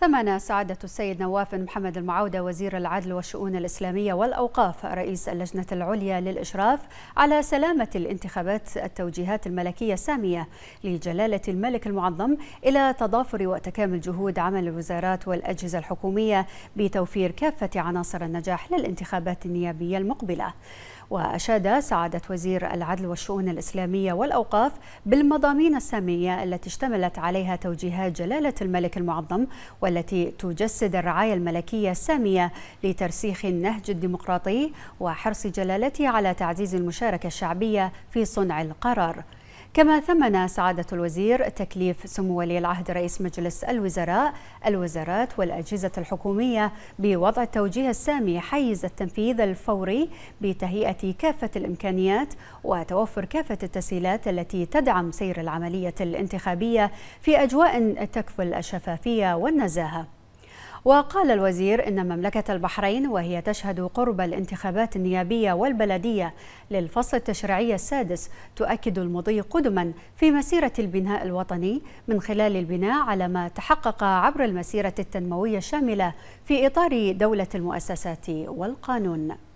ثمن سعادة السيد نواف محمد المعودة وزير العدل والشؤون الإسلامية والأوقاف رئيس اللجنة العليا للإشراف على سلامة الانتخابات التوجيهات الملكية السامية لجلالة الملك المعظم إلى تضافر وتكامل جهود عمل الوزارات والأجهزة الحكومية بتوفير كافة عناصر النجاح للانتخابات النيابية المقبلة وأشاد سعادة وزير العدل والشؤون الإسلامية والأوقاف بالمضامين السامية التي اشتملت عليها توجيهات جلالة الملك المعظم والتي تجسد الرعاية الملكية السامية لترسيخ النهج الديمقراطي وحرص جلالته على تعزيز المشاركة الشعبية في صنع القرار كما ثمن سعادة الوزير تكليف سمو ولي العهد رئيس مجلس الوزراء الوزارات والأجهزة الحكومية بوضع التوجيه السامي حيز التنفيذ الفوري بتهيئة كافة الإمكانيات وتوفر كافة التسهيلات التي تدعم سير العملية الانتخابية في أجواء تكفل الشفافية والنزاهة وقال الوزير إن مملكة البحرين وهي تشهد قرب الانتخابات النيابية والبلدية للفصل التشريعي السادس تؤكد المضي قدما في مسيرة البناء الوطني من خلال البناء على ما تحقق عبر المسيرة التنموية الشاملة في إطار دولة المؤسسات والقانون